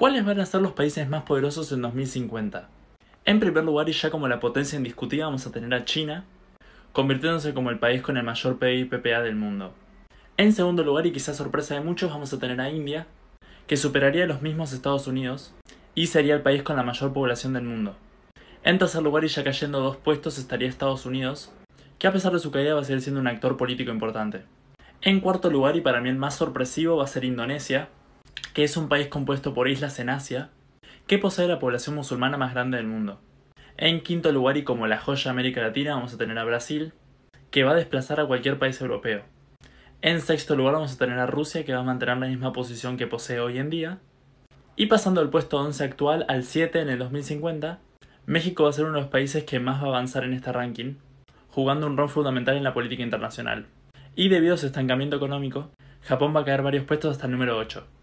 ¿Cuáles van a ser los países más poderosos en 2050? En primer lugar, y ya como la potencia indiscutida, vamos a tener a China, convirtiéndose como el país con el mayor PPA del mundo. En segundo lugar, y quizás sorpresa de muchos, vamos a tener a India, que superaría a los mismos Estados Unidos y sería el país con la mayor población del mundo. En tercer lugar, y ya cayendo dos puestos, estaría Estados Unidos, que a pesar de su caída va a seguir siendo un actor político importante. En cuarto lugar, y para mí el más sorpresivo, va a ser Indonesia, que es un país compuesto por islas en Asia, que posee la población musulmana más grande del mundo. En quinto lugar y como la joya América Latina vamos a tener a Brasil, que va a desplazar a cualquier país europeo. En sexto lugar vamos a tener a Rusia, que va a mantener la misma posición que posee hoy en día. Y pasando del puesto 11 actual al 7 en el 2050, México va a ser uno de los países que más va a avanzar en este ranking, jugando un rol fundamental en la política internacional. Y debido a su estancamiento económico, Japón va a caer varios puestos hasta el número 8.